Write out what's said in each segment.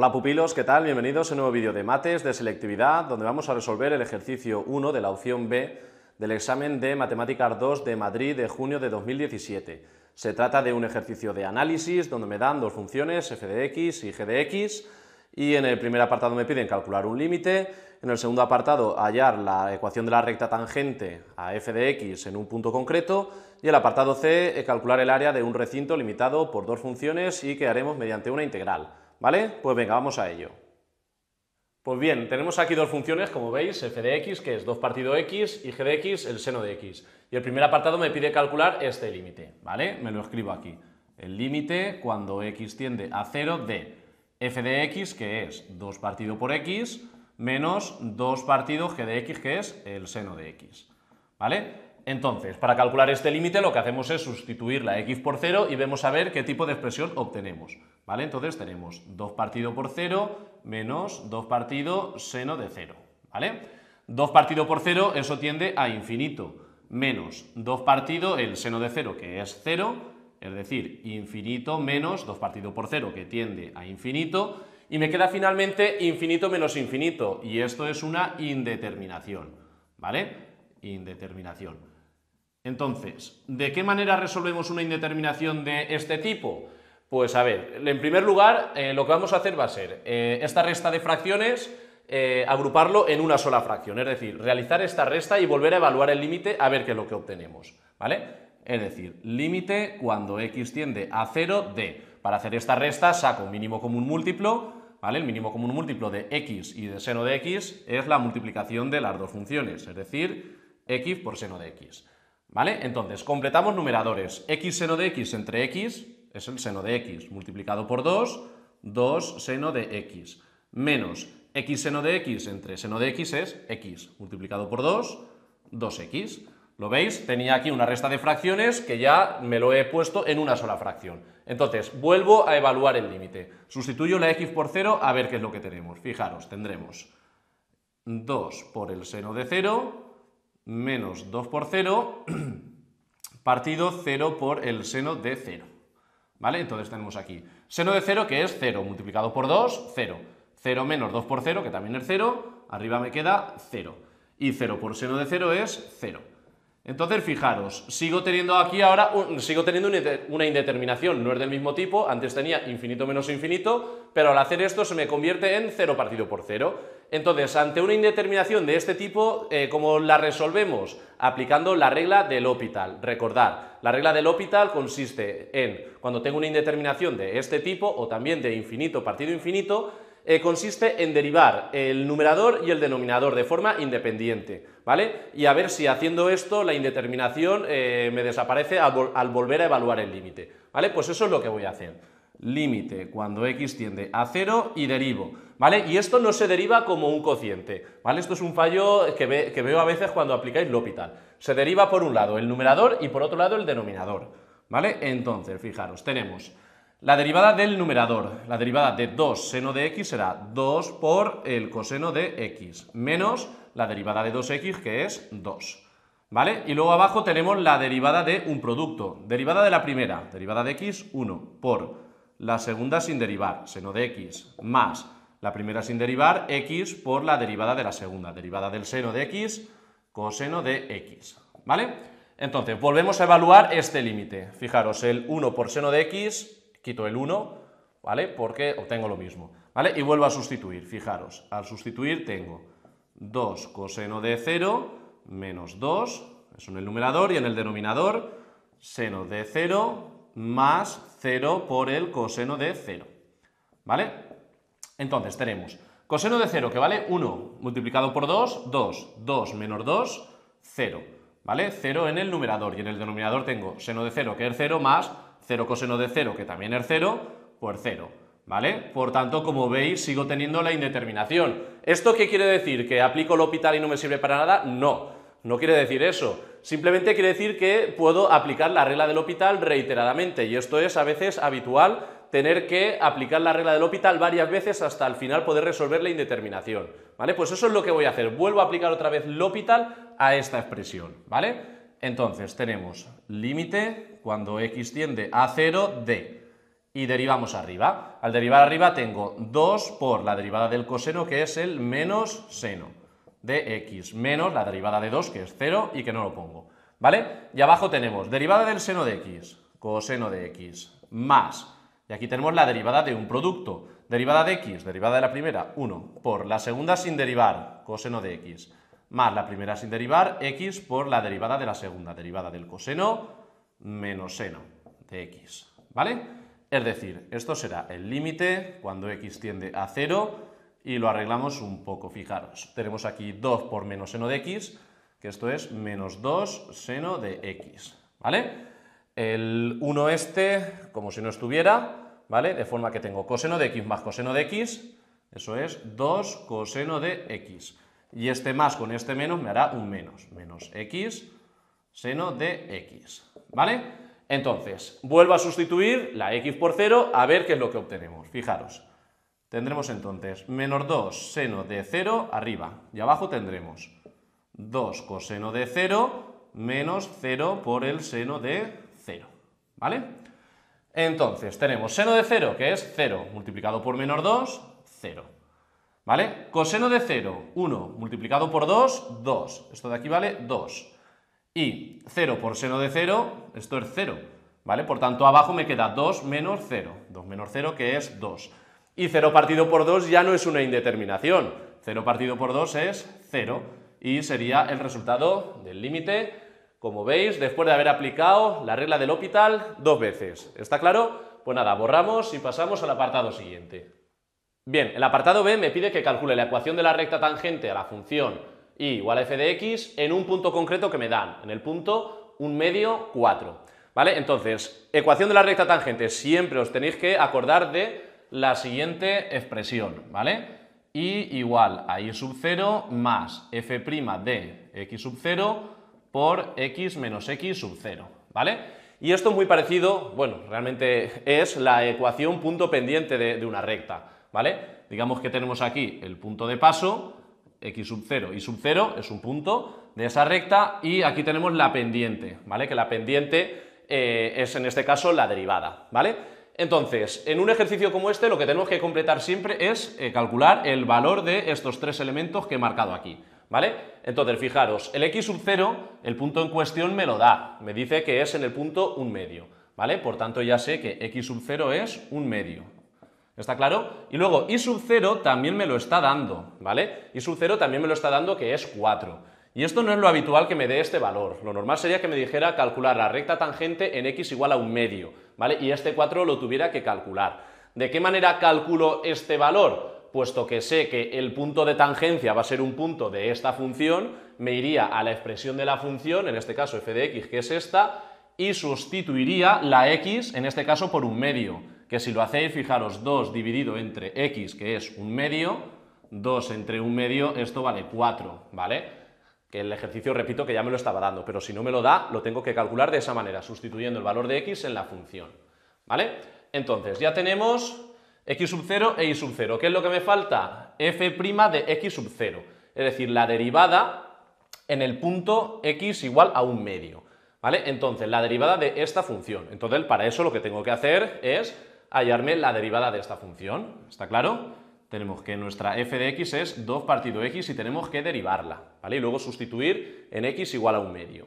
Hola pupilos, ¿qué tal? Bienvenidos a un nuevo vídeo de mates de selectividad donde vamos a resolver el ejercicio 1 de la opción B del examen de Matemáticas 2 de Madrid de junio de 2017. Se trata de un ejercicio de análisis donde me dan dos funciones f de x y g de x y en el primer apartado me piden calcular un límite, en el segundo apartado hallar la ecuación de la recta tangente a f de x en un punto concreto y en el apartado C eh, calcular el área de un recinto limitado por dos funciones y que haremos mediante una integral. ¿Vale? Pues venga, vamos a ello. Pues bien, tenemos aquí dos funciones, como veis, f de x, que es 2 partido x, y g de x, el seno de x. Y el primer apartado me pide calcular este límite, ¿vale? Me lo escribo aquí. El límite cuando x tiende a 0 de f de x, que es 2 partido por x, menos 2 partido g de x, que es el seno de x, ¿vale? Entonces, para calcular este límite lo que hacemos es sustituir la x por 0 y vemos a ver qué tipo de expresión obtenemos. Entonces tenemos 2 partido por 0 menos 2 partido seno de 0. ¿Vale? 2 partido por 0, eso tiende a infinito, menos 2 partido el seno de 0, que es 0, es decir, infinito menos 2 partido por 0, que tiende a infinito, y me queda finalmente infinito menos infinito, y esto es una indeterminación, ¿vale? Indeterminación. Entonces, ¿de qué manera resolvemos una indeterminación de este tipo? Pues a ver, en primer lugar, eh, lo que vamos a hacer va a ser eh, esta resta de fracciones, eh, agruparlo en una sola fracción, es decir, realizar esta resta y volver a evaluar el límite a ver qué es lo que obtenemos, ¿vale? Es decir, límite cuando x tiende a 0 de, para hacer esta resta saco mínimo común múltiplo, ¿vale? El mínimo común múltiplo de x y de seno de x es la multiplicación de las dos funciones, es decir, x por seno de x, ¿vale? Entonces, completamos numeradores, x seno de x entre x, es el seno de x, multiplicado por 2, 2 seno de x, menos x seno de x entre seno de x es x, multiplicado por 2, 2x. ¿Lo veis? Tenía aquí una resta de fracciones que ya me lo he puesto en una sola fracción. Entonces, vuelvo a evaluar el límite. Sustituyo la x por 0 a ver qué es lo que tenemos. Fijaros, tendremos 2 por el seno de 0, menos 2 por 0, partido 0 por el seno de 0. ¿Vale? Entonces tenemos aquí seno de 0, que es 0, multiplicado por 2, 0. 0 menos 2 por 0, que también es 0, arriba me queda 0. Y 0 por seno de 0 es 0. Entonces, fijaros, sigo teniendo aquí ahora, sigo teniendo una indeterminación, no es del mismo tipo, antes tenía infinito menos infinito, pero al hacer esto se me convierte en 0 partido por cero. Entonces, ante una indeterminación de este tipo, eh, ¿cómo la resolvemos? Aplicando la regla del hospital. Recordad, la regla del hospital consiste en, cuando tengo una indeterminación de este tipo, o también de infinito partido infinito, eh, consiste en derivar el numerador y el denominador de forma independiente. ¿vale? Y a ver si haciendo esto la indeterminación eh, me desaparece al, volver a evaluar el límite, ¿vale? Pues eso es lo que voy a hacer. Límite cuando x tiende a cero y derivo, ¿vale? Y esto no se deriva como un cociente, ¿vale? Esto es un fallo que, veo a veces cuando aplicáis L'Hopital. Se deriva por un lado el numerador y por otro lado el denominador, ¿vale? Entonces, fijaros, tenemos la derivada del numerador, la derivada de 2 seno de x será 2 por el coseno de x, menos la derivada de 2x que es 2. ¿Vale? Y luego abajo tenemos la derivada de un producto. Derivada de la primera, derivada de x, 1, por la segunda sin derivar, seno de x, más la primera sin derivar, x por la derivada de la segunda, derivada del seno de x, coseno de x. ¿Vale? Entonces, volvemos a evaluar este límite. Fijaros, el 1 por seno de x quito el 1, ¿vale? Porque obtengo lo mismo, ¿vale? Y vuelvo a sustituir, fijaros, al sustituir tengo 2 coseno de 0 menos 2, eso en el numerador y en el denominador, seno de 0 más 0 por el coseno de 0, ¿vale? Entonces tenemos coseno de 0 que vale 1 multiplicado por 2, 2, 2 menos 2, 0, ¿vale? 0 en el numerador y en el denominador tengo seno de 0 que es 0 más 0 coseno de 0, que también es 0, por 0. ¿Vale? Por tanto, como veis, sigo teniendo la indeterminación. ¿Esto qué quiere decir? ¿Que aplico el hospital y no me sirve para nada? No, no quiere decir eso. Simplemente quiere decir que puedo aplicar la regla del hospital reiteradamente y esto es a veces habitual tener que aplicar la regla del hospital varias veces hasta al final poder resolver la indeterminación. ¿Vale? Pues eso es lo que voy a hacer. Vuelvo a aplicar otra vez el a esta expresión. ¿Vale? Entonces tenemos límite cuando x tiende a 0 de y derivamos arriba. Al derivar arriba tengo 2 por la derivada del coseno que es el menos seno de x menos la derivada de 2 que es 0 y que no lo pongo. ¿Vale? Y abajo tenemos derivada del seno de x, coseno de x, más. Y aquí tenemos la derivada de un producto. Derivada de x, derivada de la primera, 1, por la segunda sin derivar, coseno de x más la primera sin derivar, x por la derivada de la segunda, derivada del coseno menos seno de x, ¿vale? Es decir, esto será el límite cuando x tiende a 0 y lo arreglamos un poco, fijaros. Tenemos aquí 2 por menos seno de x, que esto es menos 2 seno de x, ¿vale? El 1 este, como si no estuviera, ¿vale? De forma que tengo coseno de x más coseno de x, eso es 2 coseno de x. Y este más con este menos me hará un menos, menos x seno de x, ¿vale? Entonces, vuelvo a sustituir la x por 0 a ver qué es lo que obtenemos. Fijaros, tendremos entonces menos 2 seno de 0 arriba y abajo tendremos 2 coseno de 0 menos 0 por el seno de 0, ¿vale? Entonces, tenemos seno de 0, que es 0, multiplicado por menos 2, 0. ¿Vale? Coseno de 0, 1 multiplicado por 2, 2. Esto de aquí vale 2. Y 0 por seno de 0, esto es 0. ¿Vale? Por tanto, abajo me queda 2 menos 0. 2 menos 0 que es 2. Y 0 partido por 2 ya no es una indeterminación. 0 partido por 2 es 0. Y sería el resultado del límite, como veis, después de haber aplicado la regla del hospital dos veces. ¿Está claro? Pues nada, borramos y pasamos al apartado siguiente. Bien, el apartado B me pide que calcule la ecuación de la recta tangente a la función y igual a f de x en un punto concreto que me dan, en el punto 1 medio 4. ¿Vale? Entonces, ecuación de la recta tangente, siempre os tenéis que acordar de la siguiente expresión, ¿vale? Y igual a y sub 0 más f' de x sub 0 por x menos x sub 0, ¿vale? Y esto es muy parecido, bueno, realmente es la ecuación punto pendiente de una recta. ¿vale? Digamos que tenemos aquí el punto de paso, x sub 0 y sub 0 es un punto de esa recta y aquí tenemos la pendiente, ¿vale? Que la pendiente eh, es en este caso la derivada, ¿vale? Entonces, en un ejercicio como este lo que tenemos que completar siempre es eh, calcular el valor de estos tres elementos que he marcado aquí, ¿vale? Entonces, fijaros, el x sub 0, el punto en cuestión me lo da, me dice que es en el punto un medio, ¿vale? Por tanto, ya sé que x sub 0 es un medio, ¿Está claro? Y luego y sub 0 también me lo está dando, ¿vale? y sub 0 también me lo está dando que es 4. Y esto no es lo habitual que me dé este valor. Lo normal sería que me dijera calcular la recta tangente en x igual a un medio, ¿vale? Y este 4 lo tuviera que calcular. ¿De qué manera calculo este valor? Puesto que sé que el punto de tangencia va a ser un punto de esta función, me iría a la expresión de la función, en este caso f de x, que es esta, y sustituiría la x, en este caso, por un medio que si lo hacéis, fijaros, 2 dividido entre x, que es un medio, 2 entre un medio, esto vale 4, ¿vale? que el ejercicio, repito, que ya me lo estaba dando, pero si no me lo da, lo tengo que calcular de esa manera, sustituyendo el valor de x en la función, ¿vale? Entonces, ya tenemos x sub 0 e y sub 0. ¿Qué es lo que me falta? f' de x sub 0, es decir, la derivada en el punto x igual a un medio, ¿vale? Entonces, la derivada de esta función. Entonces, para eso lo que tengo que hacer es hallarme la derivada de esta función. ¿Está claro? Tenemos que nuestra f de x es 2 partido x y tenemos que derivarla, ¿vale? Y luego sustituir en x igual a un medio.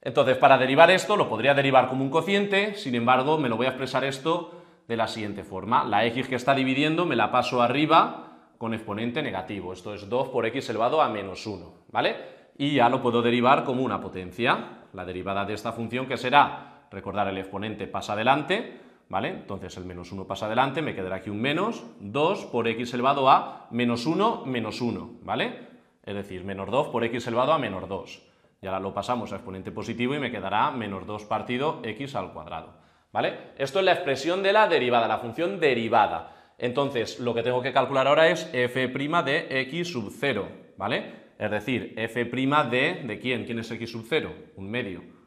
Entonces, para derivar esto, lo podría derivar como un cociente, sin embargo, me lo voy a expresar esto de la siguiente forma. La x que está dividiendo me la paso arriba con exponente negativo, esto es 2 por x elevado a menos 1, ¿vale? Y ya lo puedo derivar como una potencia. La derivada de esta función que será, recordar el exponente pasa adelante, ¿vale? Entonces el menos 1 pasa adelante, me quedará aquí un menos 2 por x elevado a menos 1 menos 1, ¿vale? Es decir, menos 2 por x elevado a menos 2. Y ahora lo pasamos a exponente positivo y me quedará menos 2 partido x al cuadrado, ¿vale? Esto es la expresión de la derivada, la función derivada. Entonces, lo que tengo que calcular ahora es f' de x sub 0, ¿vale? Es decir, f' de, ¿de quién? ¿Quién es x sub 0? Un medio.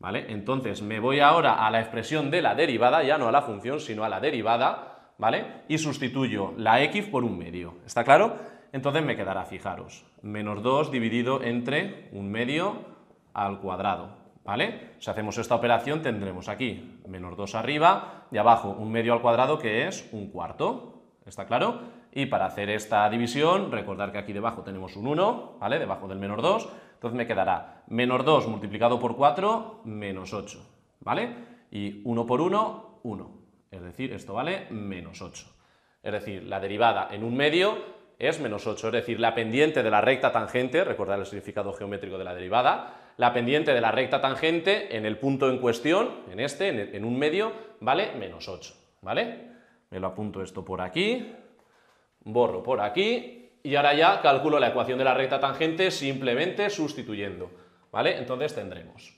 ¿vale? Entonces me voy ahora a la expresión de la derivada, ya no a la función, sino a la derivada, ¿vale? Y sustituyo la x por un medio, ¿está claro? Entonces me quedará, fijaros, menos 2 dividido entre un medio al cuadrado, ¿vale? Si hacemos esta operación tendremos aquí menos 2 arriba y abajo un medio al cuadrado que es un cuarto, ¿está claro? Y para hacer esta división, recordar que aquí debajo tenemos un 1, ¿vale? Debajo del menos 2, entonces me quedará menos 2 multiplicado por 4, menos 8, ¿vale? Y 1 por 1, 1. Es decir, esto vale menos 8. Es decir, la derivada en un medio es menos 8. Es decir, la pendiente de la recta tangente, recordad el significado geométrico de la derivada, la pendiente de la recta tangente en el punto en cuestión, en este, en, un medio, vale menos 8, ¿vale? Me lo apunto esto por aquí, borro por aquí y ahora ya calculo la ecuación de la recta tangente simplemente sustituyendo, ¿vale? Entonces tendremos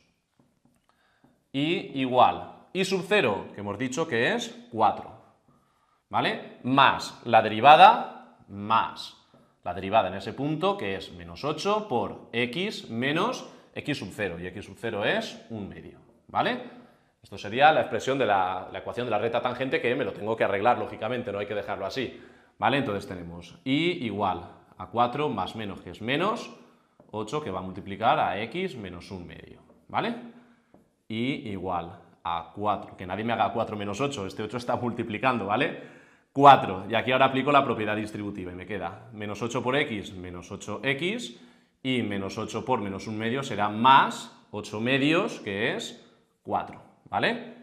y igual y sub 0, que hemos dicho que es 4, ¿vale? Más la derivada, más la derivada en ese punto, que es menos 8 por x menos x sub 0, y x sub 0 es un medio, ¿vale? Esto sería la expresión de la, la ecuación de la recta tangente que me lo tengo que arreglar, lógicamente, no hay que dejarlo así. ¿Vale? Entonces tenemos y igual a 4 más menos, que es menos 8, que va a multiplicar a x menos 1 medio. ¿Vale? Y igual a 4. Que nadie me haga 4 menos 8, este 8 está multiplicando, ¿vale? 4. Y aquí ahora aplico la propiedad distributiva y me queda menos 8 por x, menos 8x, y menos 8 por menos 1 medio será más 8 medios, que es 4, ¿vale?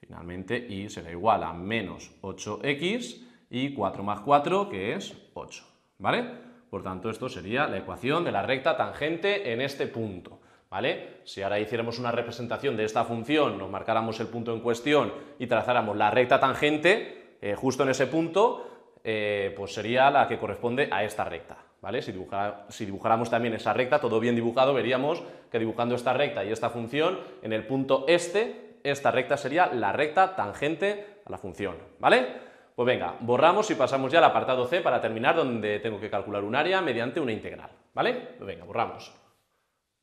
Finalmente, y será igual a menos 8x y 4 más 4, que es 8, ¿vale? Por tanto, esto sería la ecuación de la recta tangente en este punto, ¿vale? Si ahora hiciéramos una representación de esta función, nos marcáramos el punto en cuestión y trazáramos la recta tangente eh, justo en ese punto, eh, pues sería la que corresponde a esta recta, ¿vale? Si, si dibujáramos también esa recta, todo bien dibujado, veríamos que dibujando esta recta y esta función, en el punto este, esta recta sería la recta tangente a la función, ¿vale? Pues venga, borramos y pasamos ya al apartado C para terminar donde tengo que calcular un área mediante una integral, ¿vale? Pues venga, borramos.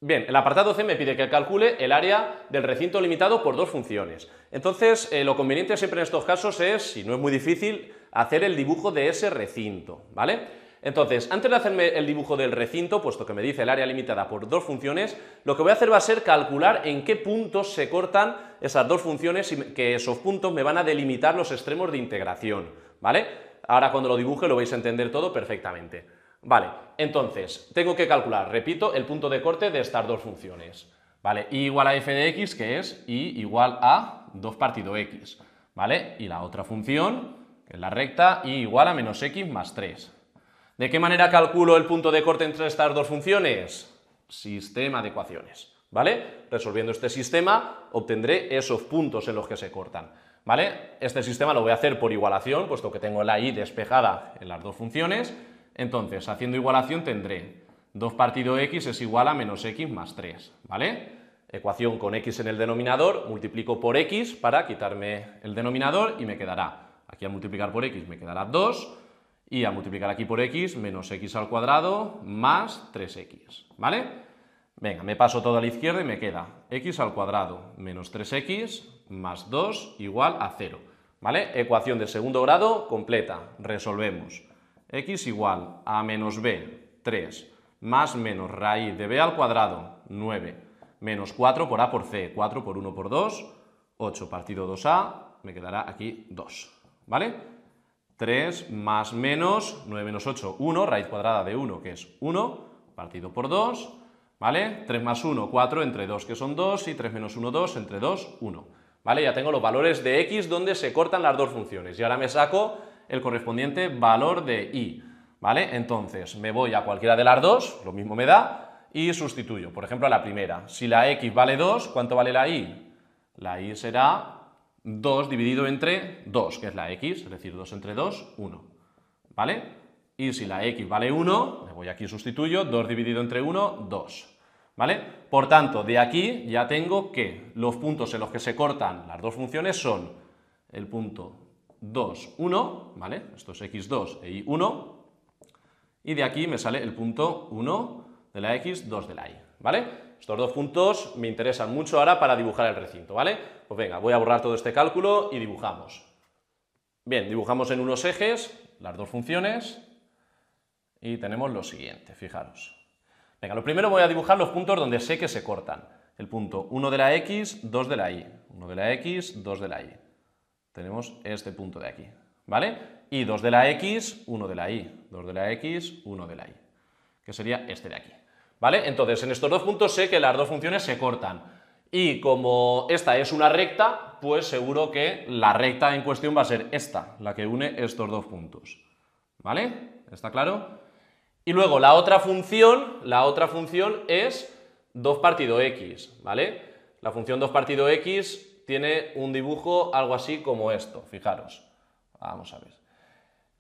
Bien, el apartado C me pide que calcule el área del recinto limitado por dos funciones. Entonces, eh, lo conveniente siempre en estos casos es, si no es muy difícil, hacer el dibujo de ese recinto, ¿vale? Entonces, antes de hacerme el dibujo del recinto, puesto que me dice el área limitada por dos funciones, lo que voy a hacer va a ser calcular en qué puntos se cortan esas dos funciones y que esos puntos me van a delimitar los extremos de integración, ¿vale? Ahora cuando lo dibuje lo vais a entender todo perfectamente. Vale, entonces, tengo que calcular, repito, el punto de corte de estas dos funciones. ¿Vale? Y igual a f de x, que es y igual a 2 partido x, ¿vale? Y la otra función, que es la recta, y igual a menos x más 3, ¿De qué manera calculo el punto de corte entre estas dos funciones? Sistema de ecuaciones, ¿vale? Resolviendo este sistema obtendré esos puntos en los que se cortan, ¿vale? Este sistema lo voy a hacer por igualación, puesto que tengo la y despejada en las dos funciones. Entonces, haciendo igualación tendré 2 partido x es igual a menos x más 3, ¿vale? Ecuación con x en el denominador, multiplico por x para quitarme el denominador y me quedará, aquí al multiplicar por x me quedará 2, y a multiplicar aquí por x menos x al cuadrado más 3x, ¿vale? Venga, me paso todo a la izquierda y me queda x al cuadrado menos 3x más 2 igual a 0, ¿vale? Ecuación de segundo grado completa, resolvemos. x igual a menos b, 3, más menos raíz de b al cuadrado, 9, menos 4 por a por c, 4 por 1 por 2, 8 partido 2a, me quedará aquí 2, ¿vale? 3 más menos 9 menos 8, 1, raíz cuadrada de 1, que es 1, partido por 2, ¿vale? 3 más 1, 4, entre 2, que son 2, y 3 menos 1, 2, entre 2, 1. ¿Vale? Ya tengo los valores de x donde se cortan las dos funciones. Y ahora me saco el correspondiente valor de y. ¿Vale? Entonces, me voy a cualquiera de las dos, lo mismo me da, y sustituyo. Por ejemplo, a la primera. Si la x vale 2, ¿cuánto vale la y? La y será 2 dividido entre 2, que es la x, es decir, 2 entre 2, 1. ¿Vale? Y si la x vale 1, me voy aquí y sustituyo, 2 dividido entre 1, 2. ¿Vale? Por tanto, de aquí ya tengo que los puntos en los que se cortan las dos funciones son el punto 2, 1, ¿vale? Esto es x2 e y1, y de aquí me sale el punto 1 de la x, 2 de la y, ¿vale? Estos dos puntos me interesan mucho ahora para dibujar el recinto, ¿vale? Pues venga, voy a borrar todo este cálculo y dibujamos. Bien, dibujamos en unos ejes las dos funciones y tenemos lo siguiente, fijaros. Venga, lo primero voy a dibujar los puntos donde sé que se cortan. El punto 1 de la X, 2 de la Y. 1 de la X, 2 de la Y. Tenemos este punto de aquí, ¿vale? Y 2 de la X, 1 de la Y. 2 de la X, 1 de la Y. Que sería este de aquí. ¿Vale? Entonces, en estos dos puntos sé que las dos funciones se cortan. Y como esta es una recta, pues seguro que la recta en cuestión va a ser esta, la que une estos dos puntos. ¿Vale? ¿Está claro? Y luego la otra función, la otra función es 2 partido x, ¿vale? La función 2 partido x tiene un dibujo algo así como esto, fijaros. Vamos a ver.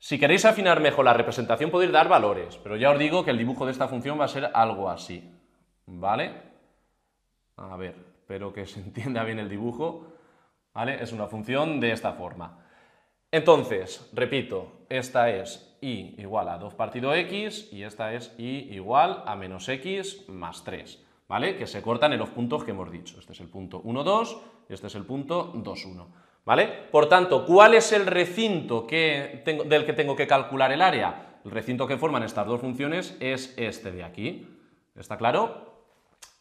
Si queréis afinar mejor la representación podéis dar valores, pero ya os digo que el dibujo de esta función va a ser algo así, ¿vale? A ver, espero que se entienda bien el dibujo, ¿vale? Es una función de esta forma. Entonces, repito, esta es y igual a 2 partido x y esta es y igual a menos x más 3, ¿vale? Que se cortan en los puntos que hemos dicho. Este es el punto 1, 2 y este es el punto 2, 1. ¿Vale? Por tanto, ¿cuál es el recinto que tengo, del que tengo que calcular el área? El recinto que forman estas dos funciones es este de aquí. ¿Está claro?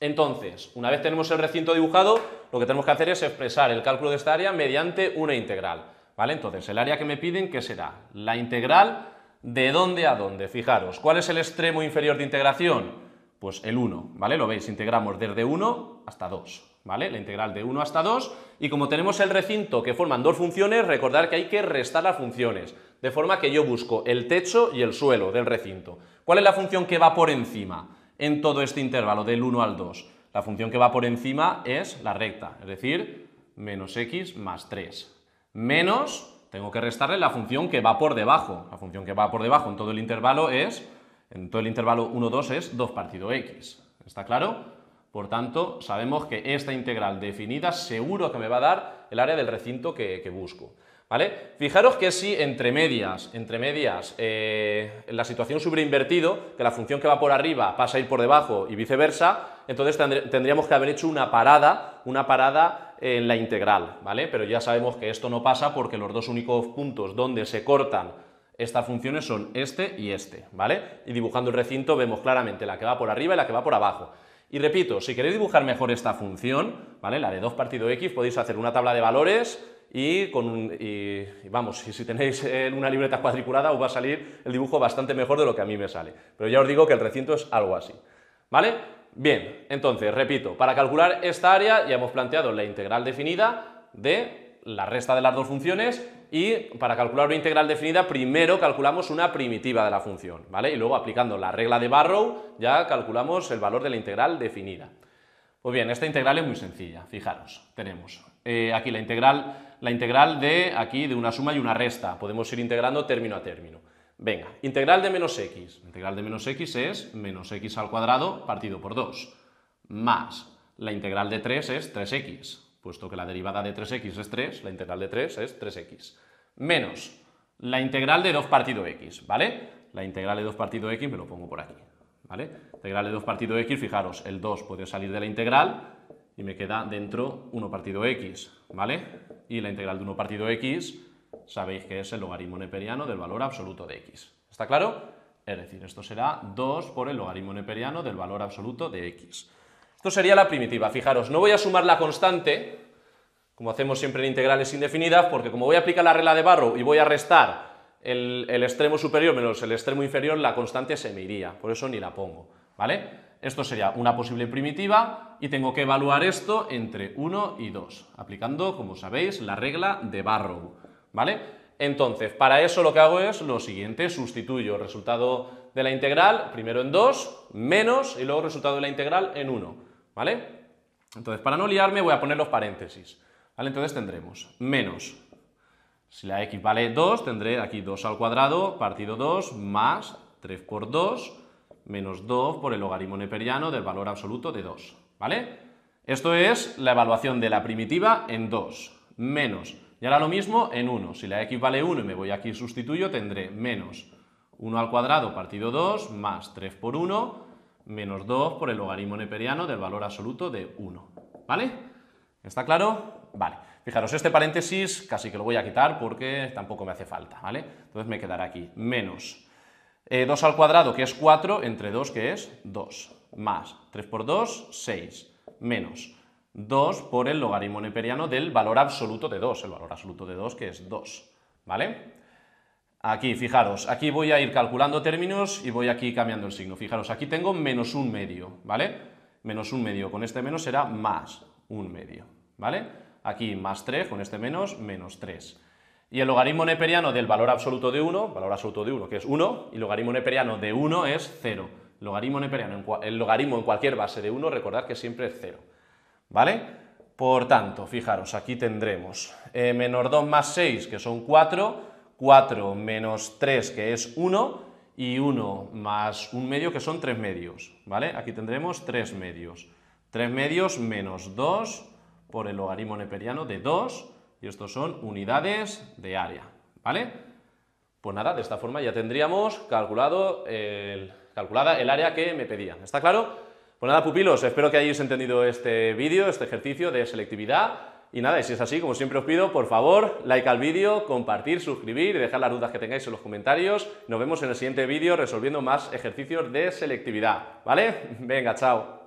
Entonces, una vez tenemos el recinto dibujado, lo que tenemos que hacer es expresar el cálculo de esta área mediante una integral. ¿Vale? Entonces, el área que me piden, ¿qué será? La integral de dónde a dónde. Fijaros, ¿cuál es el extremo inferior de integración? Pues el 1, ¿vale? Lo veis, integramos desde 1 hasta 2. ¿vale? La integral de 1 hasta 2, y como tenemos el recinto que forman dos funciones, recordar que hay que restar las funciones, de forma que yo busco el techo y el suelo del recinto. ¿Cuál es la función que va por encima en todo este intervalo del 1 al 2? La función que va por encima es la recta, es decir, menos x más 3. Menos, tengo que restarle la función que va por debajo. La función que va por debajo en todo el intervalo es, en todo el intervalo 1, 2 es 2 partido x. ¿Está claro? Por tanto, sabemos que esta integral definida seguro que me va a dar el área del recinto que, busco. ¿Vale? Fijaros que si entre medias, entre medias, eh, la situación invertido que la función que va por arriba pasa a ir por debajo y viceversa, entonces tendríamos que haber hecho una parada, una parada en la integral, ¿vale? Pero ya sabemos que esto no pasa porque los dos únicos puntos donde se cortan estas funciones son este y este, ¿vale? Y dibujando el recinto vemos claramente la que va por arriba y la que va por abajo. Y repito, si queréis dibujar mejor esta función, ¿vale? La de 2 partido x, podéis hacer una tabla de valores y, con, vamos, si, si tenéis eh, una libreta cuadriculada os va a salir el dibujo bastante mejor de lo que a mí me sale. Pero ya os digo que el recinto es algo así, ¿vale? Bien, entonces, repito, para calcular esta área ya hemos planteado la integral definida de la resta de las dos funciones y para calcular una integral definida primero calculamos una primitiva de la función, ¿vale? Y luego aplicando la regla de Barrow ya calculamos el valor de la integral definida. Pues bien, esta integral es muy sencilla, fijaros, tenemos eh, aquí la integral, la integral de, aquí de una suma y una resta, podemos ir integrando término a término. Venga, integral de menos x, integral de menos x es menos x al cuadrado partido por 2, más la integral de 3 es 3x, puesto que la derivada de 3x es 3, la integral de 3 es 3x menos la integral de 2 partido x, ¿vale? La integral de 2 partido x me lo pongo por aquí, ¿vale? Integral de 2 partido x, fijaros, el 2 puede salir de la integral y me queda dentro 1 partido x, ¿vale? Y la integral de 1 partido x sabéis que es el logaritmo neperiano del valor absoluto de x. ¿Está claro? Es decir, esto será 2 por el logaritmo neperiano del valor absoluto de x. Esto sería la primitiva. Fijaros, no voy a sumar la constante como hacemos siempre en integrales indefinidas, porque como voy a aplicar la regla de Barrow y voy a restar el, extremo superior menos el extremo inferior, la constante se me iría, por eso ni la pongo, ¿vale? Esto sería una posible primitiva y tengo que evaluar esto entre 1 y 2, aplicando, como sabéis, la regla de Barrow, ¿vale? Entonces, para eso lo que hago es lo siguiente, sustituyo el resultado de la integral primero en 2, menos, y luego el resultado de la integral en 1, ¿vale? Entonces, para no liarme voy a poner los paréntesis. ¿Vale? Entonces tendremos menos, si la x vale 2, tendré aquí 2 al cuadrado, partido 2, más 3 por 2, menos 2 por el logaritmo neperiano del valor absoluto de 2, ¿vale? Esto es la evaluación de la primitiva en 2, menos, y ahora lo mismo en 1, si la x vale 1 y me voy aquí y sustituyo, tendré menos 1 al cuadrado partido 2, más 3 por 1, menos 2 por el logaritmo neperiano del valor absoluto de 1, ¿vale? ¿Está claro? Vale, fijaros, este paréntesis casi que lo voy a quitar porque tampoco me hace falta, ¿vale? Entonces me quedará aquí, menos 2 eh, al cuadrado, que es 4, entre 2, que es 2, más 3 por 2, 6, menos 2 por el logaritmo neperiano del valor absoluto de 2, el valor absoluto de 2, que es 2, ¿vale? Aquí, fijaros, aquí voy a ir calculando términos y voy aquí cambiando el signo. Fijaros, aquí tengo menos un medio, ¿vale? Menos un medio, con este menos será más un medio, ¿vale? Aquí más 3, con este menos, menos 3. Y el logaritmo neperiano del valor absoluto de 1, valor absoluto de 1 que es 1, y logaritmo neperiano de 1 es 0. Logaritmo neperiano, el logaritmo en cualquier base de 1, recordad que siempre es 0. ¿Vale? Por tanto, fijaros, aquí tendremos eh, menos 2 más 6, que son 4, 4 menos 3, que es 1, y 1 más 1 medio, que son 3 medios, ¿vale? Aquí tendremos 3 medios. 3 medios menos 2 por el logaritmo neperiano de 2, y estos son unidades de área, ¿vale? Pues nada, de esta forma ya tendríamos calculado el, calculada el área que me pedían, ¿está claro? Pues nada, pupilos, espero que hayáis entendido este vídeo, este ejercicio de selectividad, y nada, si es así, como siempre os pido, por favor, like al vídeo, compartir, suscribir y dejar las dudas que tengáis en los comentarios. Nos vemos en el siguiente vídeo resolviendo más ejercicios de selectividad, ¿vale? Venga, chao.